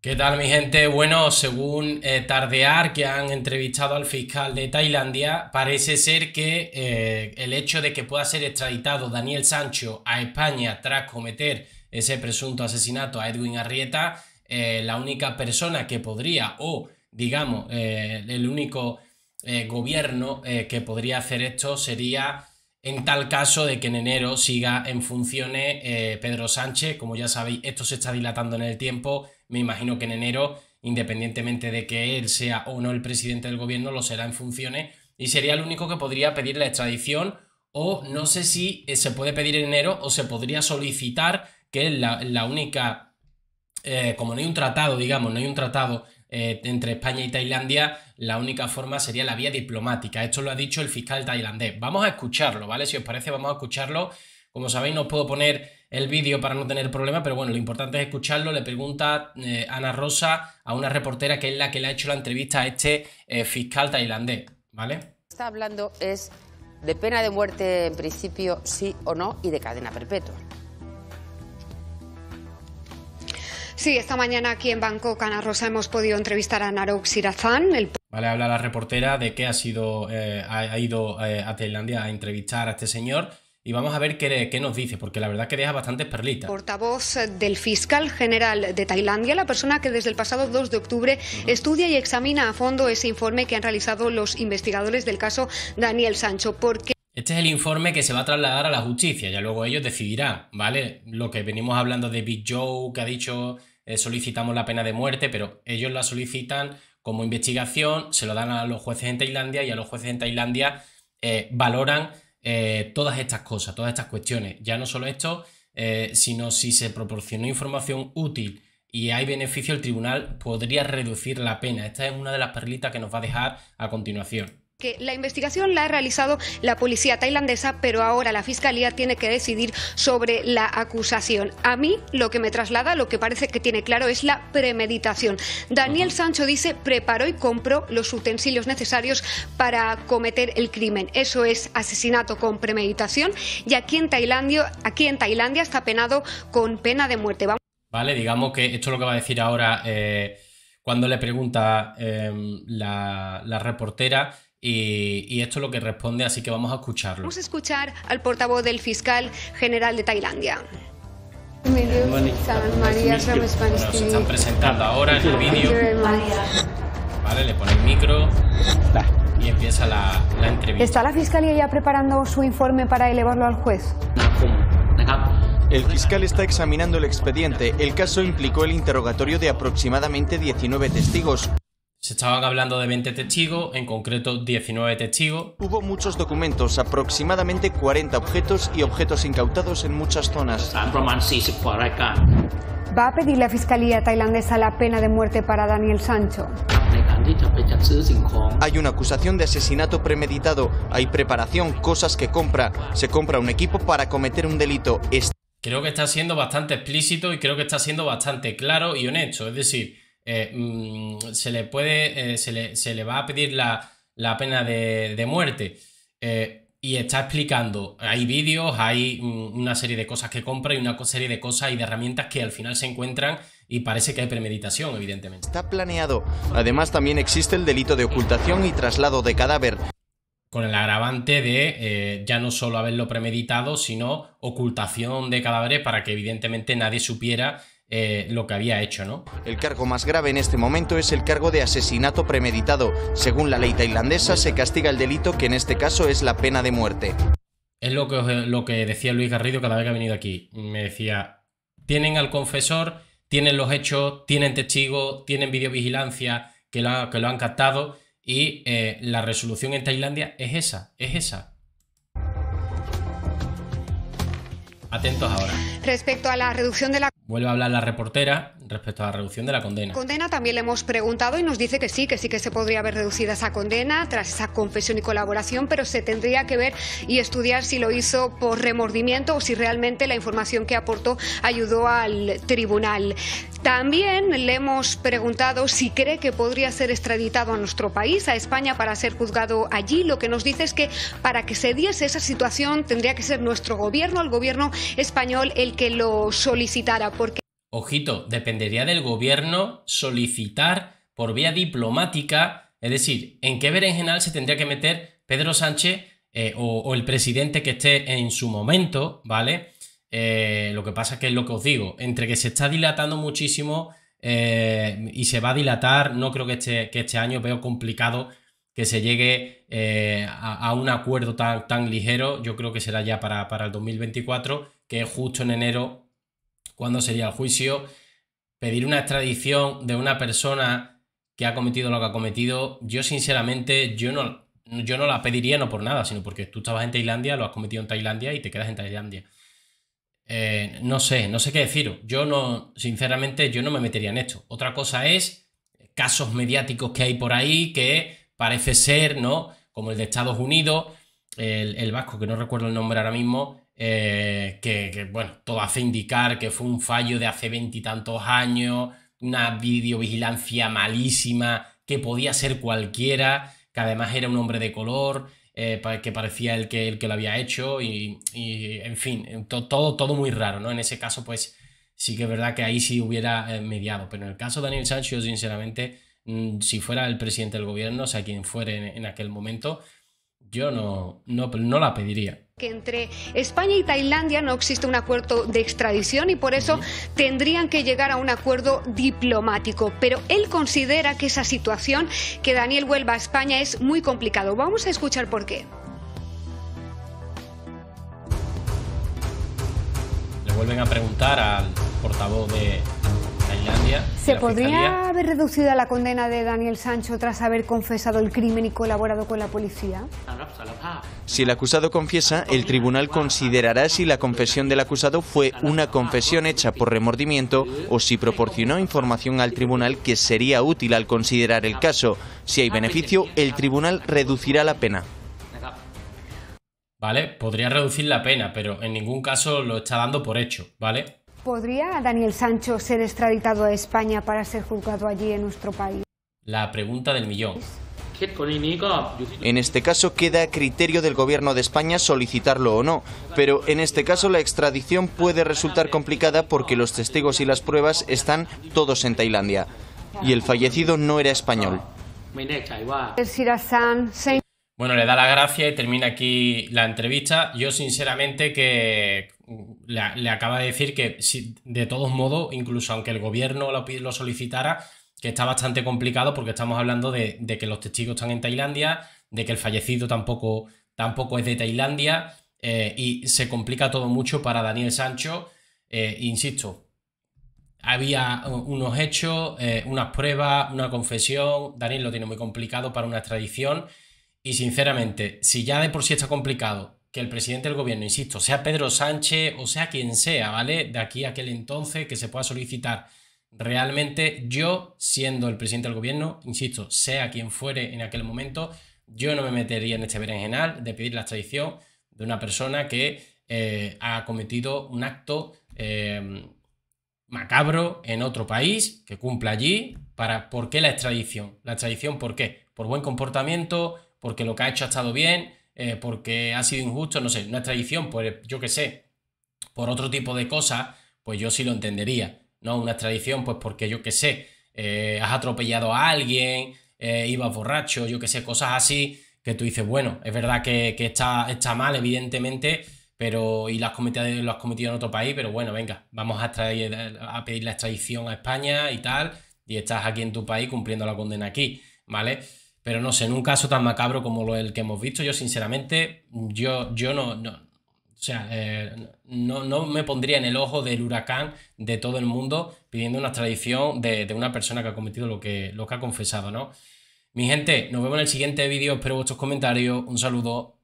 ¿Qué tal mi gente? Bueno, según eh, Tardear, que han entrevistado al fiscal de Tailandia, parece ser que eh, el hecho de que pueda ser extraditado Daniel Sancho a España tras cometer ese presunto asesinato a Edwin Arrieta, eh, la única persona que podría, o digamos, el único gobierno que podría hacer esto sería en tal caso de que en enero siga en funciones eh, Pedro Sánchez. Como ya sabéis, esto se está dilatando en el tiempo. Me imagino que en enero, independientemente de que él sea o no el presidente del gobierno, lo será en funciones y sería el único que podría pedir la extradición o no sé si eh, se puede pedir en enero o se podría solicitar que la, la única, eh, como no hay un tratado, digamos, no hay un tratado eh, entre España y Tailandia, la única forma sería la vía diplomática. Esto lo ha dicho el fiscal tailandés. Vamos a escucharlo, ¿vale? Si os parece, vamos a escucharlo. Como sabéis, no os puedo poner el vídeo para no tener problemas, pero bueno, lo importante es escucharlo. Le pregunta eh, Ana Rosa a una reportera que es la que le ha hecho la entrevista a este eh, fiscal tailandés, ¿vale? Está hablando es de pena de muerte en principio, sí o no, y de cadena perpetua. Sí, esta mañana aquí en Bangkok, Ana Rosa, hemos podido entrevistar a Narok Sirazán, el Vale, habla la reportera de que ha, sido, eh, ha, ido eh, a Tailandia a entrevistar a este señor y vamos a ver qué, nos dice, porque la verdad que deja bastantes perlitas. Portavoz del fiscal general de Tailandia, la persona que desde el pasado 2 de octubre estudia y examina a fondo ese informe que han realizado los investigadores del caso Daniel Sancho, porque este es el informe que se va a trasladar a la justicia, ya luego ellos decidirán, ¿vale? Lo que venimos hablando de Big Joe, que ha dicho eh, solicitamos la pena de muerte, pero ellos la solicitan como investigación, se lo dan a los jueces en Tailandia y a los jueces en Tailandia eh, valoran eh, todas estas cosas, todas estas cuestiones. Ya no solo esto, sino si se proporcionó información útil y hay beneficio, el tribunal podría reducir la pena. Esta es una de las perlitas que nos va a dejar a continuación que la investigación la ha realizado la policía tailandesa, pero ahora la fiscalía tiene que decidir sobre la acusación. A mí lo que me traslada, lo que parece que tiene claro es la premeditación. Daniel Sancho dice preparó y compró los utensilios necesarios para cometer el crimen. Eso es asesinato con premeditación y aquí en Tailandia, aquí en Tailandia está penado con pena de muerte. Vale, digamos que esto es lo que va a decir ahora eh, cuando le pregunta em, la reportera y, esto es lo que responde, así que vamos a escucharlo. Vamos a escuchar al portavoz del fiscal general de Tailandia. están presentando ahora en el vídeo. Vale, le pone el micro y empieza la, la, entrevista. ¿Está la fiscalía ya preparando su informe para elevarlo al juez? El fiscal está examinando el expediente. El caso implicó el interrogatorio de aproximadamente 19 testigos, se estaban hablando de 20 testigos, en concreto 19 testigos. Hubo muchos documentos, aproximadamente 40 objetos y objetos incautados en muchas zonas. Va a pedir la Fiscalía tailandesa la pena de muerte para Daniel Sancho. Hay una acusación de asesinato premeditado, hay preparación, cosas que compra, se compra un equipo para cometer un delito. Creo que está siendo bastante explícito y creo que está siendo bastante claro y honesto, es decir eh, mm, se le puede, eh, se, le, va a pedir la, pena de, muerte. Eh, y está explicando, hay vídeos, hay mm, una serie de cosas que compra y una serie de cosas y de herramientas que al final se encuentran y parece que hay premeditación, evidentemente. Está planeado. Además, también existe el delito de ocultación y traslado de cadáver. Con el agravante de ya no solo haberlo premeditado, sino ocultación de cadáveres para que evidentemente nadie supiera eh, lo que había hecho, ¿no? El cargo más grave en este momento es el cargo de asesinato premeditado. Según la ley tailandesa, se castiga el delito que en este caso es la pena de muerte. Es lo que, eh, lo que decía Luis Garrido cada vez que ha venido aquí. Me decía, tienen al confesor, tienen los hechos, tienen testigos, tienen videovigilancia que lo, han captado y eh, la resolución en Tailandia es esa, es esa. Atentos ahora. Respecto a la reducción de la... Vuelve a hablar la reportera respecto a la reducción de la condena. Condena también le hemos preguntado y nos dice que sí, que sí que se podría haber reducido esa condena tras esa confesión y colaboración, pero se tendría que ver y estudiar si lo hizo por remordimiento o si realmente la información que aportó ayudó al tribunal. También le hemos preguntado si cree que podría ser extraditado a nuestro país, a España, para ser juzgado allí. Lo que nos dice es que para que se diese esa situación tendría que ser nuestro gobierno, el gobierno español, el que lo solicitara. Porque Ojito, dependería del gobierno solicitar por vía diplomática, es decir, en qué berenjenal se tendría que meter Pedro Sánchez eh, o, el presidente que esté en su momento, ¿vale? Eh, lo que pasa es que es lo que os digo, entre que se está dilatando muchísimo eh, y se va a dilatar, no creo que este, que este año veo complicado que se llegue a, un acuerdo tan, tan ligero, yo creo que será ya para, para, el 2024, que justo en enero cuándo sería el juicio. Pedir una extradición de una persona que ha cometido lo que ha cometido, yo sinceramente, yo no, yo no la pediría no por nada, sino porque tú estabas en Tailandia, lo has cometido en Tailandia y te quedas en Tailandia. Eh, no sé, no sé qué deciros. Yo no, sinceramente, yo no me metería en esto. Otra cosa es casos mediáticos que hay por ahí que parece ser, ¿no? Como el de Estados Unidos, el, el vasco, que no recuerdo el nombre ahora mismo, eh, que, bueno, todo hace indicar que fue un fallo de hace veintitantos años, una videovigilancia malísima, que podía ser cualquiera, que además era un hombre de color, eh, que parecía el que, el que lo había hecho, y, en fin, todo, todo muy raro, ¿no? En ese caso, pues sí que es verdad que ahí sí hubiera eh, mediado, pero en el caso de Daniel Sánchez, sinceramente, mm, si fuera el presidente del gobierno, o sea, quien fuera en aquel momento, yo no, no, la pediría que entre España y Tailandia no existe un acuerdo de extradición y por eso tendrían que llegar a un acuerdo diplomático. Pero él considera que esa situación, que Daniel vuelva a España, es muy complicado. Vamos a escuchar por qué. Le vuelven a preguntar al portavoz de, ¿Se podría haber reducido la condena de Daniel Sancho tras haber confesado el crimen y colaborado con la policía? Si el acusado confiesa, el tribunal considerará si la confesión del acusado fue una confesión hecha por remordimiento o si proporcionó información al tribunal que sería útil al considerar el caso. Si hay beneficio, el tribunal reducirá la pena. ¿Vale? Podría reducir la pena, pero en ningún caso lo está dando por hecho, ¿vale? ¿Podría Daniel Sancho ser extraditado a España para ser juzgado allí en nuestro país? La pregunta del millón. En este caso queda a criterio del Gobierno de España solicitarlo o no, pero en este caso la extradición puede resultar complicada porque los testigos y las pruebas están todos en Tailandia y el fallecido no era español. Bueno, le da la gracia y termina aquí la entrevista. Yo sinceramente que le, acaba de decir que si, de todos modos, incluso aunque el gobierno lo, solicitara, que está bastante complicado porque estamos hablando de, que los testigos están en Tailandia, de que el fallecido tampoco, tampoco es de Tailandia eh, y se complica todo mucho para Daniel Sancho. Eh, insisto, había unos hechos, eh, unas pruebas, una confesión. Daniel lo tiene muy complicado para una extradición. Y sinceramente, si ya de por sí está complicado que el presidente del gobierno, insisto, sea Pedro Sánchez o sea quien sea, ¿vale? De aquí a aquel entonces que se pueda solicitar realmente yo, siendo el presidente del gobierno, insisto, sea quien fuere en aquel momento, yo no me metería en este berenjenal de pedir la extradición de una persona que eh, ha cometido un acto eh, macabro en otro país, que cumpla allí, para, ¿por qué la extradición? La extradición, ¿por qué? Por buen comportamiento, porque lo que ha hecho ha estado bien, eh, porque ha sido injusto, no sé, una extradición, pues yo qué sé, por otro tipo de cosas, pues yo sí lo entendería, ¿no? Una extradición, pues porque yo qué sé, eh, has atropellado a alguien, eh, ibas borracho, yo qué sé, cosas así que tú dices, bueno, es verdad que, está, mal, evidentemente, pero y lo has, cometido, en otro país, pero bueno, venga, vamos a, a pedir la extradición a España y tal, y estás aquí en tu país cumpliendo la condena aquí, ¿vale? Pero no sé, en un caso tan macabro como el que hemos visto, yo sinceramente, yo, yo no, sea, eh, no, me pondría en el ojo del huracán de todo el mundo pidiendo una extradición de, una persona que ha cometido lo que, lo que ha confesado, ¿no? Mi gente, nos vemos en el siguiente vídeo, espero vuestros comentarios, un saludo